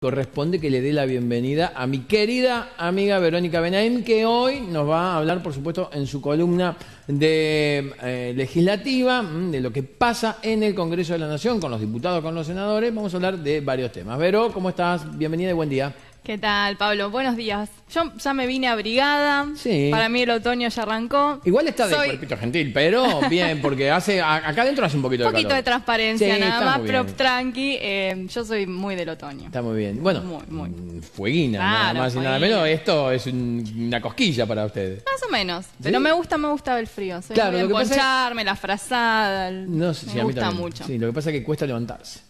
corresponde que le dé la bienvenida a mi querida amiga Verónica Benaim, que hoy nos va a hablar, por supuesto, en su columna de eh, legislativa, mm, de lo que pasa en el Congreso de la Nación, con los diputados, con los senadores. Vamos a hablar de varios temas. Vero, ¿cómo estás? Bienvenida y buen día. ¿Qué tal, Pablo? Buenos días. Yo ya me vine abrigada. Sí. Para mí el otoño ya arrancó. Igual está de cuerpito gentil, pero bien, porque hace acá adentro hace un poquito de Un poquito de transparencia nada más, pero tranqui. Eh, yo soy muy del otoño. Está muy bien. Bueno, mm, fueguina, nada más y nada menos. Esto es una cosquilla para ustedes. Más o menos. Pero me gusta, me gusta el frío. Claro, la frazada. No sé, me gusta mucho. Sí, lo que pasa es que cuesta levantarse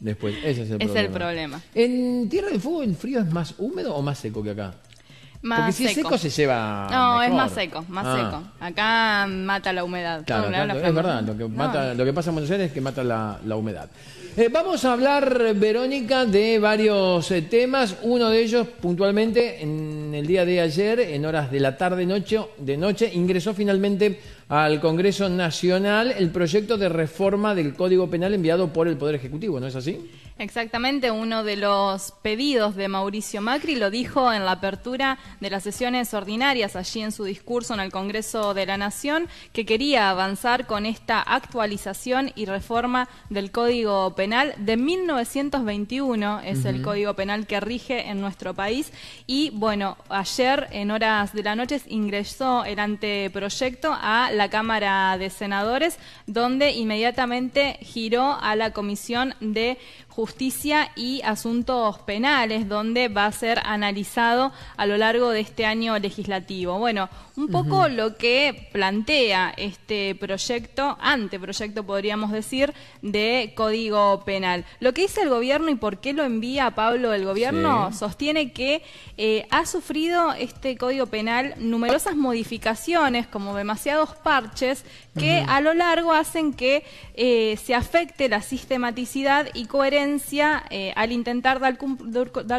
después. Ese es el problema. ¿En Tierra de Fuego en frío es más húmedo o más seco que acá? Más Porque si seco. es seco se lleva. No, es más seco, más ah. seco. Acá mata la humedad. Claro, es verdad. Lo que, pasa en Buenos Aires es que mata la, humedad. Eh, vamos a hablar, Verónica, de varios eh, temas. Uno de ellos, puntualmente, en el día de ayer, en horas de la tarde-noche, de noche, ingresó finalmente al Congreso Nacional el proyecto de reforma del Código Penal enviado por el Poder Ejecutivo, ¿no es así? Exactamente, uno de los pedidos de Mauricio Macri lo dijo en la apertura de las sesiones ordinarias allí en su discurso en el Congreso de la Nación, que quería avanzar con esta actualización y reforma del Código Penal de 1921, es el Código Penal que rige en nuestro país. Y bueno, ayer en horas de la noche ingresó el anteproyecto a la la Cámara de Senadores, donde inmediatamente giró a la Comisión de Justicia y Asuntos Penales, donde va a ser analizado a lo largo de este año legislativo. Bueno, un poco lo que plantea este proyecto, anteproyecto podríamos decir, de Código Penal. Lo que dice el gobierno y por qué lo envía Pablo el gobierno, sostiene que eh, ha sufrido este Código Penal numerosas modificaciones, como demasiados parches, que a lo largo hacen que eh, se afecte la sistematicidad y coherencia eh, al intentar dar,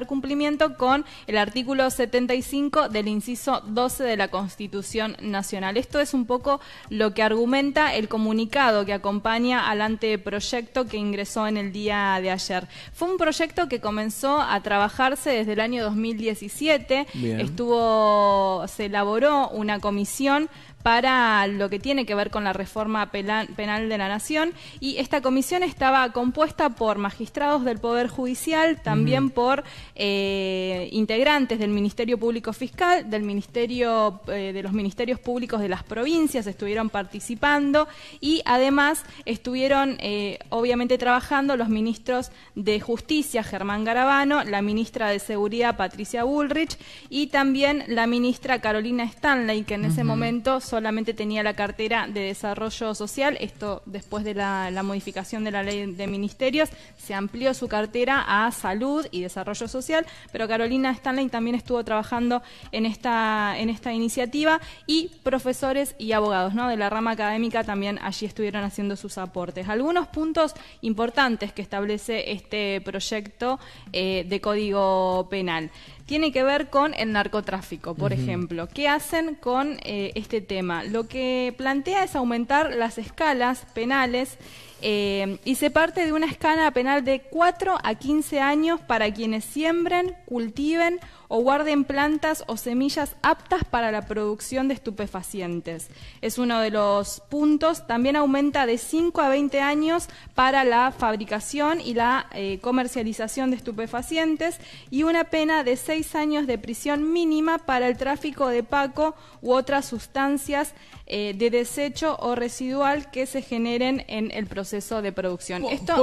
cumplimiento con el artículo 75 del inciso 12 de la Constitución Nacional. Esto es un poco lo que argumenta el comunicado que acompaña al anteproyecto que ingresó en el día de ayer. Fue un proyecto que comenzó a trabajarse desde el año 2017. Estuvo, se elaboró una comisión para lo que tiene que ver con la reforma penal de la Nación. Y esta comisión estaba compuesta por magistrados del Poder Judicial, también por eh, integrantes del Ministerio Público Fiscal, del Ministerio eh, de los Ministerios Públicos de las provincias, estuvieron participando y además estuvieron eh, obviamente trabajando los ministros de Justicia, Germán Garabano, la ministra de Seguridad, Patricia Bullrich, y también la ministra Carolina Stanley, que en ese momento solamente tenía la cartera de desarrollo social, esto después de la, modificación de la ley de ministerios, se amplió su cartera a salud y desarrollo social, pero Carolina Stanley también estuvo trabajando en esta, en esta iniciativa y profesores y abogados ¿no? de la rama académica también allí estuvieron haciendo sus aportes. Algunos puntos importantes que establece este proyecto eh, de código penal tiene que ver con el narcotráfico, por ejemplo. ¿Qué hacen con eh, este tema? Lo que plantea es aumentar las escalas penales eh, y se parte de una escala penal de 4 a 15 años para quienes siembren, cultiven o guarden plantas o semillas aptas para la producción de estupefacientes. Es uno de los puntos. También aumenta de 5 a 20 años para la fabricación y la eh, comercialización de estupefacientes y una pena de 6 seis años de prisión mínima para el tráfico de paco u otras sustancias eh, de desecho o residual que se generen en el proceso de producción. Esto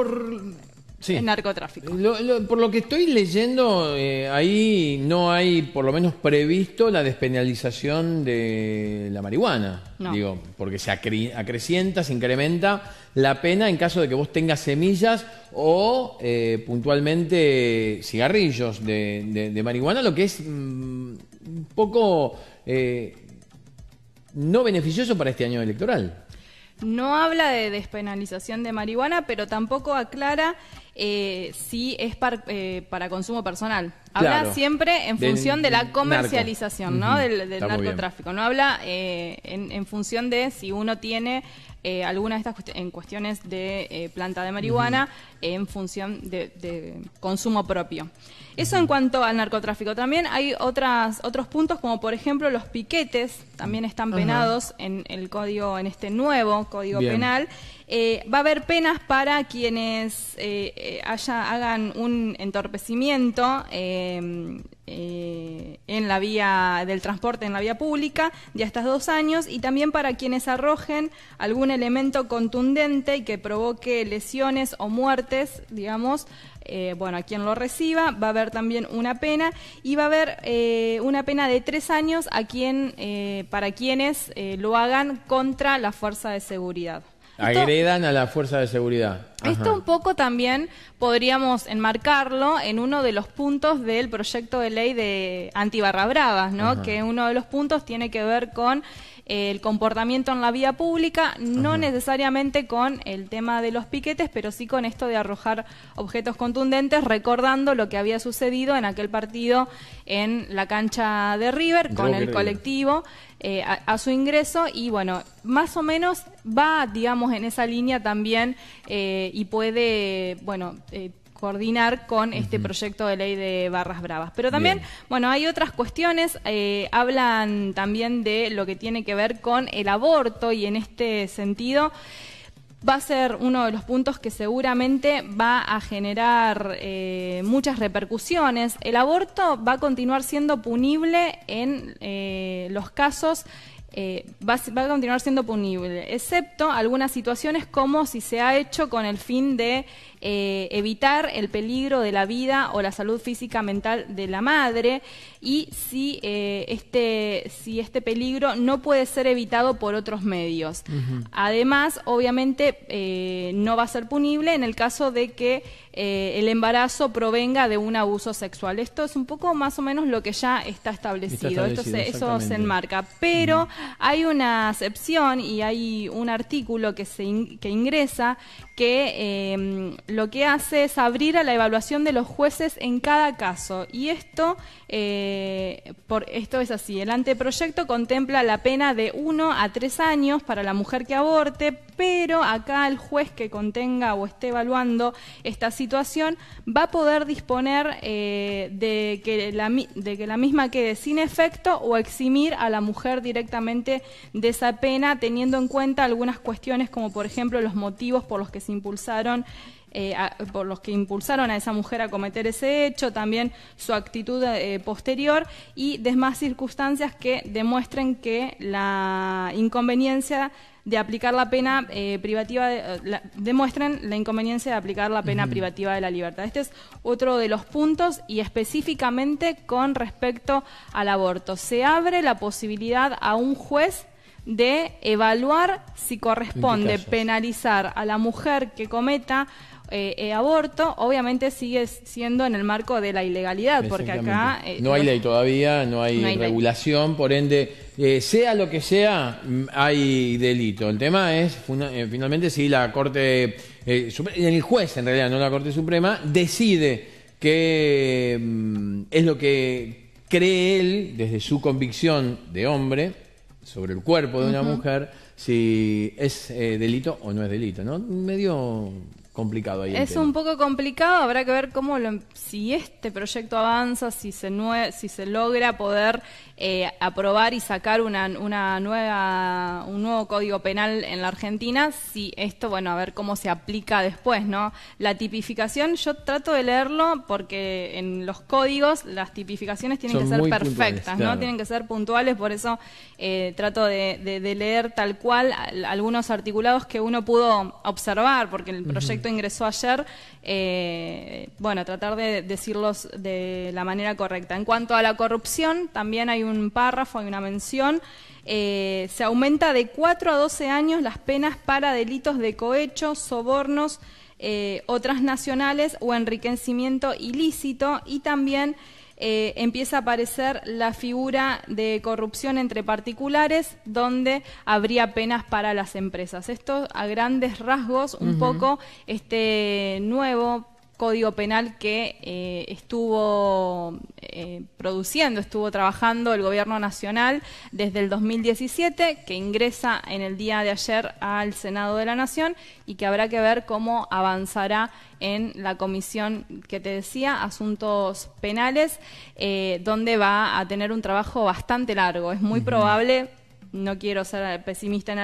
Sí. narcotráfico. por lo que estoy leyendo, eh, ahí no hay, por lo menos previsto, la despenalización de la marihuana. Digo, porque se acrecienta, se incrementa la pena en caso de que vos tengas semillas o eh, puntualmente cigarrillos de, marihuana, lo que es mm, un poco eh, no beneficioso para este año electoral. No habla de despenalización de marihuana, pero tampoco aclara eh, si es eh, para consumo personal. Habla siempre en función de la comercialización, ¿no? Del, narcotráfico. No habla eh, en, en, función de si uno tiene eh, algunas de estas en cuestiones de eh, planta de marihuana en función de, consumo propio. Eso en cuanto al narcotráfico. También hay otras, otros puntos como por ejemplo los piquetes, también están penados en el código, en este nuevo código penal. Eh, va a haber penas para quienes haya, hagan un entorpecimiento eh, en la vía del transporte en la vía pública de hasta dos años y también para quienes arrojen algún elemento contundente y que provoque lesiones o muertes, digamos, eh, bueno, a quien lo reciba, va a haber también una pena y va a haber eh, una pena de tres años a quien, para quienes lo hagan contra la fuerza de seguridad. Agredan a la fuerza de seguridad. Esto un poco también podríamos enmarcarlo en uno de los puntos del proyecto de ley de antibarra bravas, ¿no? Que uno de los puntos tiene que ver con eh, el comportamiento en la vía pública, no necesariamente con el tema de los piquetes, pero sí con esto de arrojar objetos contundentes, recordando lo que había sucedido en aquel partido en la cancha de River con el colectivo eh, a, su ingreso y bueno, más o menos va, digamos, en esa línea también eh, y puede, bueno, eh, coordinar con este proyecto de ley de Barras Bravas. Pero también, bueno, hay otras cuestiones, hablan también de lo que tiene que ver con el aborto y en este sentido va a ser uno de los puntos que seguramente va a generar eh, muchas repercusiones. El aborto va a continuar siendo punible en eh, los casos eh, va, a continuar siendo punible, excepto algunas situaciones como si se ha hecho con el fin de eh, evitar el peligro de la vida o la salud física mental de la madre y si, eh, este, si este peligro no puede ser evitado por otros medios. Además, obviamente, eh, no va a ser punible en el caso de que el embarazo provenga de un abuso sexual. Esto es un poco más o menos lo que ya está establecido. eso se enmarca. Pero hay una excepción y hay un artículo que, se que ingresa que em, lo que hace es abrir a la evaluación de los jueces en cada caso. Y esto, eh, por, esto es así, el anteproyecto contempla la pena de uno a tres años para la mujer que aborte, pero acá el juez que contenga o esté evaluando esta situación va a poder disponer eh, de, que de que la misma quede sin efecto o eximir a la mujer directamente de esa pena, teniendo en cuenta algunas cuestiones como por ejemplo los motivos por los que se impulsaron eh, por los que impulsaron a esa mujer a cometer ese hecho, también su actitud eh, posterior y demás circunstancias que demuestren que la inconveniencia de aplicar la pena eh, privativa, demuestren la inconveniencia de aplicar la pena privativa de la libertad. Este es otro de los puntos y específicamente con respecto al aborto. Se abre la posibilidad a un juez de evaluar si corresponde penalizar a la mujer que cometa eh, eh, aborto, obviamente sigue siendo en el marco de la ilegalidad, porque acá... Eh, no hay ley todavía, no hay, regulación, por ende, eh, sea lo que sea, mm, hay delito. El tema es, finalmente, si la Corte, el juez en realidad, no la Corte Suprema, decide que mm, es lo que cree él, desde su convicción de hombre, sobre el cuerpo de una mujer, si es delito o no es delito, ¿no? Medio complicado ahí. Es un poco complicado, habrá que ver cómo em, si este proyecto avanza, si se si se logra poder eh, aprobar y sacar una, una nueva un nuevo código penal en la Argentina, si esto bueno a ver cómo se aplica después, ¿no? La tipificación yo trato de leerlo porque en los códigos las tipificaciones tienen que ser perfectas, ¿no? Tienen que ser puntuales, por eso eh, trato de, leer tal cual algunos articulados que uno pudo observar porque el proyecto ingresó ayer, eh, bueno, tratar de decirlos de la manera correcta. En cuanto a la corrupción, también hay un párrafo, hay una mención. Eh, se aumenta de 4 a 12 años las penas para delitos de cohecho, sobornos, eh, o transnacionales o enriquecimiento ilícito y también eh, empieza a aparecer la figura de corrupción entre particulares, donde habría penas para las empresas. Esto a grandes rasgos, un poco este nuevo código penal que eh, estuvo eh, produciendo, estuvo trabajando el Gobierno Nacional desde el 2017, que ingresa en el día de ayer al Senado de la Nación y que habrá que ver cómo avanzará en la comisión que te decía, Asuntos Penales, eh, donde va a tener un trabajo bastante largo. Es muy probable no quiero ser pesimista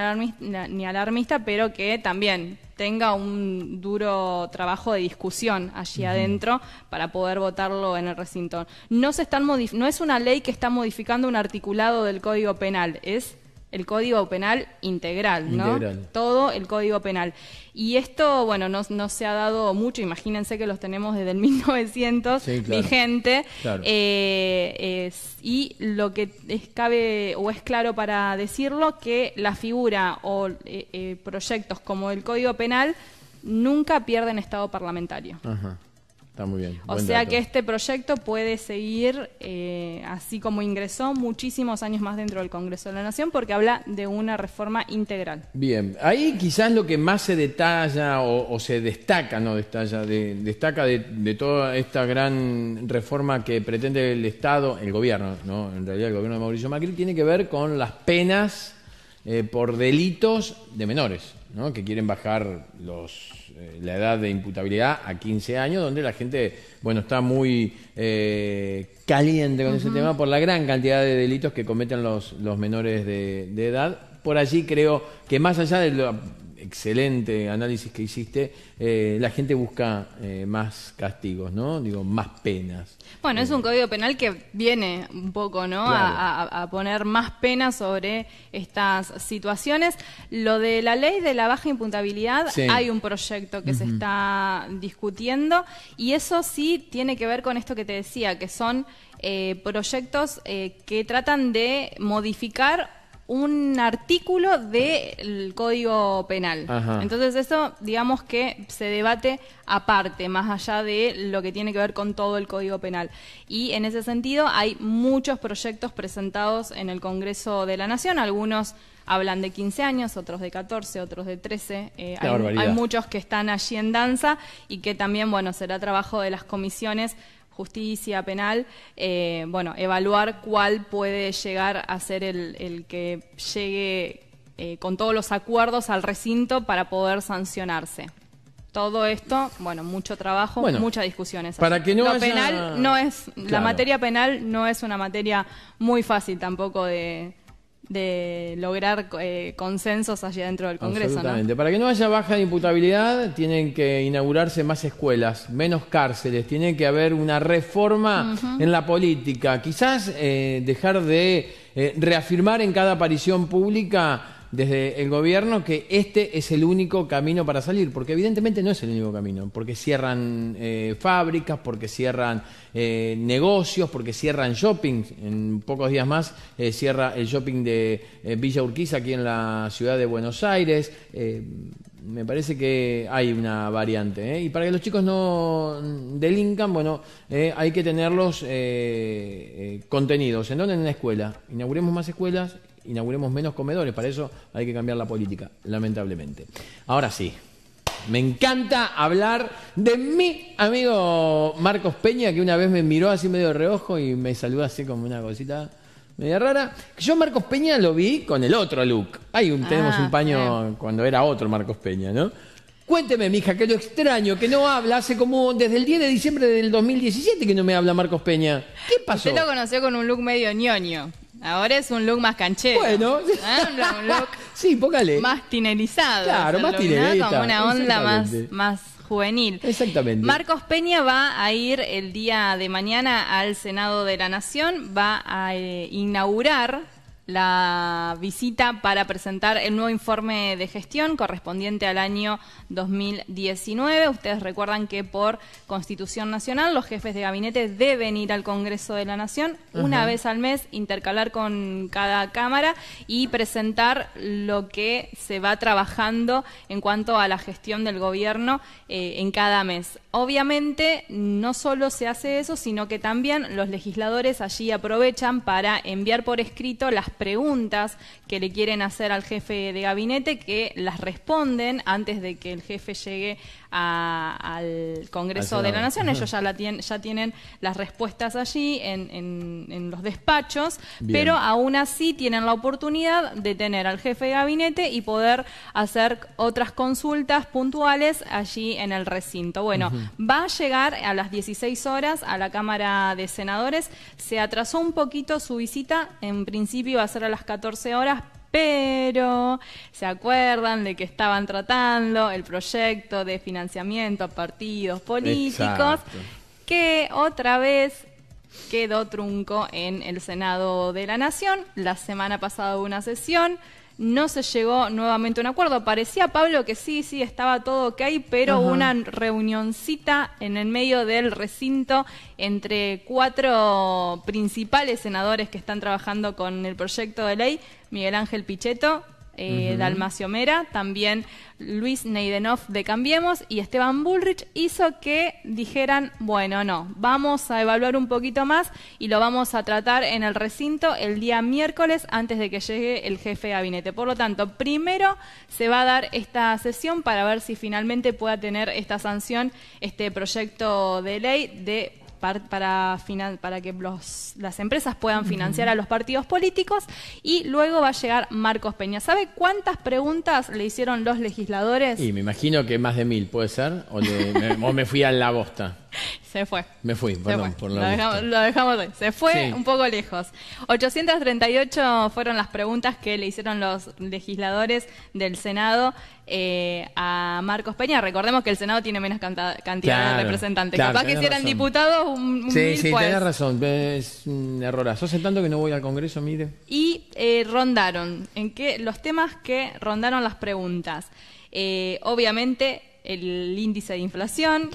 ni alarmista, pero que también tenga un duro trabajo de discusión allí adentro para poder votarlo en el recinto. No, no es una ley que está modificando un articulado del Código Penal, es el Código Penal integral, ¿no? Todo el Código Penal. Y esto, bueno, no, se ha dado mucho, imagínense que los tenemos desde el 1900 vigente. Eh, y lo que cabe o es claro para decirlo, que la figura o eh, eh, proyectos como el Código Penal nunca pierden estado parlamentario. Ajá muy bien. O sea que este proyecto puede seguir, eh, así como ingresó, muchísimos años más dentro del Congreso de la Nación, porque habla de una reforma integral. Bien, ahí quizás lo que más se detalla o, se destaca, no detalla, destaca de, toda esta gran reforma que pretende el Estado, el gobierno, en realidad el gobierno de Mauricio Macri, tiene que ver con las penas eh, por delitos de menores. ¿no? que quieren bajar los, eh, la edad de imputabilidad a 15 años, donde la gente bueno, está muy eh, caliente con ese tema por la gran cantidad de delitos que cometen los, los menores de, de edad. Por allí creo que más allá de excelente análisis que hiciste, eh, la gente busca eh, más castigos, ¿no? Digo, más penas. Bueno, es eh. un código penal que viene un poco, ¿no? A, poner más penas sobre estas situaciones. Lo de la ley de la baja impuntabilidad, hay un proyecto que se está discutiendo y eso sí tiene que ver con esto que te decía, que son proyectos que tratan de modificar un artículo del Código Penal. Entonces eso, digamos que se debate aparte, más allá de lo que tiene que ver con todo el Código Penal. Y en ese sentido hay muchos proyectos presentados en el Congreso de la Nación, algunos hablan de 15 años, otros de 14, otros de 13. Eh, hay, hay, muchos que están allí en danza y que también, bueno, será trabajo de las comisiones justicia penal, eh, bueno, evaluar cuál puede llegar a ser el, que llegue eh, con todos los acuerdos al recinto para poder sancionarse. Todo esto, bueno, mucho trabajo, muchas discusiones. Para que no penal no es, la materia penal no es una materia muy fácil tampoco de, de lograr eh, consensos allá dentro del Congreso. Absolutamente. Para que no haya baja de imputabilidad, tienen que inaugurarse más escuelas, menos cárceles, tiene que haber una reforma en la política, quizás eh, dejar de eh, reafirmar en cada aparición pública desde el gobierno que este es el único camino para salir, porque evidentemente no es el único camino, porque cierran eh, fábricas, porque cierran eh, negocios, porque cierran shopping. En pocos días más eh, cierra el shopping de Villa Urquiza aquí en la ciudad de Buenos Aires. me parece que hay una variante. Y para que los chicos no delincan, bueno, hay que tenerlos contenidos. ¿En dónde? En la escuela. Inauguremos más escuelas inauguremos menos comedores. Para eso hay que cambiar la política, lamentablemente. Ahora sí, me encanta hablar de mi amigo Marcos Peña, que una vez me miró así medio reojo y me saludó así como una cosita media rara. Yo Marcos Peña lo vi con el otro look. ahí tenemos ah, un paño cuando era otro Marcos Peña, ¿no? Cuénteme, mija, que lo extraño, que no habla, hace como desde el 10 de diciembre del 2017 que no me habla Marcos Peña. ¿Qué pasó? Usted lo conoció con un look medio ñoño. Ahora es un look más canchero. Bueno, ¿Eh? un, look Más tinerizado. Claro, más Como una onda más, juvenil. Exactamente. Marcos Peña va a ir el día de mañana al Senado de la Nación, va a eh, inaugurar la visita para presentar el nuevo informe de gestión correspondiente al año 2019. Ustedes recuerdan que por Constitución Nacional los jefes de gabinete deben ir al Congreso de la Nación una vez al mes, intercalar con cada Cámara y presentar lo que se va trabajando en cuanto a la gestión del gobierno eh, en cada mes. Obviamente no solo se hace eso, sino que también los legisladores allí aprovechan para enviar por escrito las preguntas que le quieren hacer al jefe de gabinete que las responden antes de que el jefe llegue al Congreso de la Nación. Ellos ya, la tienen, ya tienen las respuestas allí en, los despachos, pero aún así tienen la oportunidad de tener al jefe de gabinete y poder hacer otras consultas puntuales allí en el recinto. Bueno, va a llegar a las 16 horas a la Cámara de Senadores. Se atrasó un poquito su visita, en principio a ser a las 14 horas, pero se acuerdan de que estaban tratando el proyecto de financiamiento a partidos políticos, que otra vez quedó trunco en el Senado de la Nación. La semana pasada hubo una sesión no se llegó nuevamente a un acuerdo. Parecía Pablo que sí, sí, estaba todo ok, pero una reunioncita en el medio del recinto entre cuatro principales senadores que están trabajando con el proyecto de ley, Miguel Ángel Pichetto, eh, Dalmacio Mera, también Luis Neidenov de Cambiemos y Esteban Bullrich hizo que dijeran, bueno, no, vamos a evaluar un poquito más y lo vamos a tratar en el recinto el día miércoles antes de que llegue el jefe de gabinete. Por lo tanto, primero se va a dar esta sesión para ver si finalmente pueda tener esta sanción, este proyecto de ley de para, para que las empresas puedan financiar a los partidos políticos y luego va a llegar Marcos Peña. ¿Sabe cuántas preguntas le hicieron los legisladores? Y me imagino que más de mil, ¿puede ser? ¿O, me, me fui a la bosta? Se fue. Me fui, perdón. lo, dejamos, ahí. Se fue un poco lejos. 838 fueron las preguntas que le hicieron los legisladores del Senado eh, a Marcos Peña. Recordemos que el Senado tiene menos cantidad de representantes. Capaz que si eran diputados, un, un Sí, sí, pues. razón. Es un error. Hace tanto que no voy al Congreso, mire. Y eh, rondaron. ¿En qué? Los temas que rondaron las preguntas. Eh, obviamente el índice de inflación,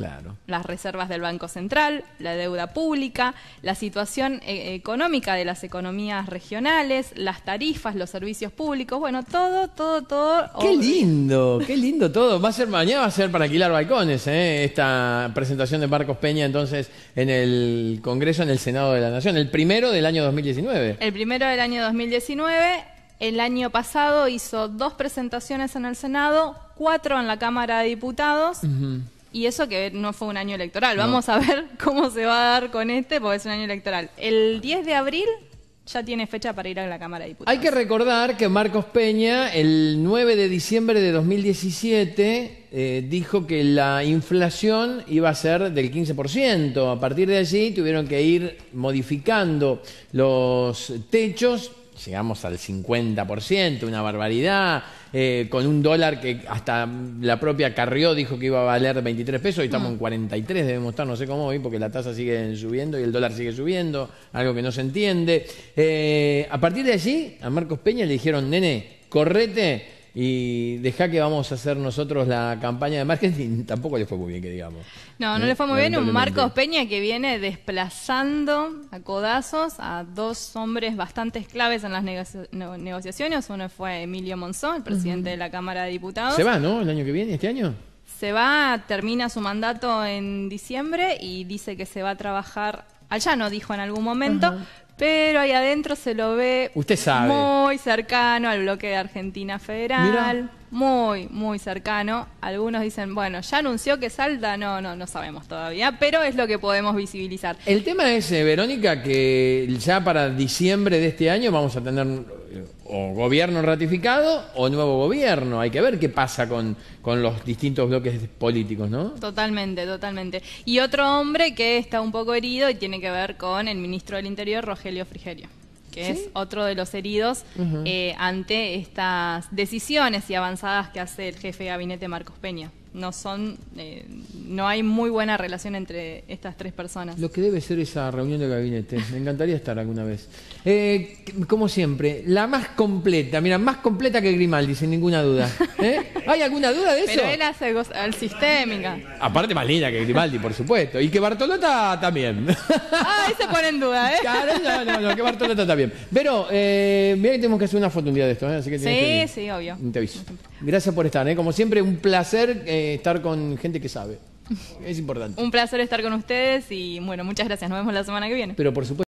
las reservas del Banco Central, la deuda pública, la situación eh, económica de las economías regionales, las tarifas, los servicios públicos, bueno, todo, todo, todo. Qué lindo, qué lindo todo. Va a ser mañana, va a ser para alquilar balcones, ¿eh? esta presentación de Marcos Peña entonces en el Congreso, en el Senado de la Nación, el primero del año 2019. El primero del año 2019 el año pasado hizo dos presentaciones en el Senado, cuatro en la Cámara de Diputados. Y eso que no fue un año electoral. Vamos a ver cómo se va a dar con este, porque es un año electoral. El 10 de abril ya tiene fecha para ir a la Cámara de Diputados. Hay que recordar que Marcos Peña, el 9 de diciembre de 2017, eh, dijo que la inflación iba a ser del 15%. A partir de allí tuvieron que ir modificando los techos llegamos al 50%, una barbaridad, eh, con un dólar que hasta la propia Carrió dijo que iba a valer 23 pesos y estamos mm. en 43, debemos estar, no sé cómo hoy, porque la tasa sigue subiendo y el dólar sigue subiendo, algo que no se entiende. Eh, a partir de allí, a Marcos Peña le dijeron, nene, correte y deja que vamos a hacer nosotros la campaña de marketing, tampoco le fue muy bien, que digamos. No, no, le fue muy bien. Un Marcos Peña que viene desplazando a codazos a dos hombres bastante claves en las negociaciones. Uno fue Emilio Monzón, el presidente de la Cámara de Diputados. Se va, ¿no? El año que viene, este año se va, termina su mandato en diciembre y dice que se va a trabajar allá, no dijo en algún momento, pero ahí adentro se lo ve muy cercano al bloque de Argentina Federal, muy, muy cercano. Algunos dicen, bueno, ya anunció que salta, no, no, no sabemos todavía, pero es lo que podemos visibilizar. El tema es, eh, Verónica, que ya para diciembre de este año vamos a tener o gobierno ratificado o nuevo gobierno. Hay que ver qué pasa con, los distintos bloques políticos, ¿no? Totalmente, totalmente. Y otro hombre que está un poco herido y tiene que ver con el ministro del Interior, Rogelio Frigerio que es otro de los heridos eh, ante estas decisiones y avanzadas que hace el jefe de gabinete Marcos Peña no son, eh, no hay muy buena relación entre estas tres personas. Lo que debe ser esa reunión de gabinete, me encantaría estar alguna vez. Eh, como siempre, la más completa, mira, más completa que Grimaldi, sin ninguna duda. ¿Eh? ¿Hay alguna duda de eso? Pero él hace al sistémica. Aparte más linda que Grimaldi, por supuesto, y que Bartolota también. Ah, ahí se pone en ¿eh? Claro, no, no, no que Bartolota también. Pero, mira que tenemos que hacer una foto un día de esto, Así que sí, sí, obvio. Te aviso. Gracias por estar, Como siempre, un placer estar con gente que sabe. Es importante. Un placer estar con ustedes y bueno, muchas gracias. Nos vemos la semana que viene. Pero por supuesto.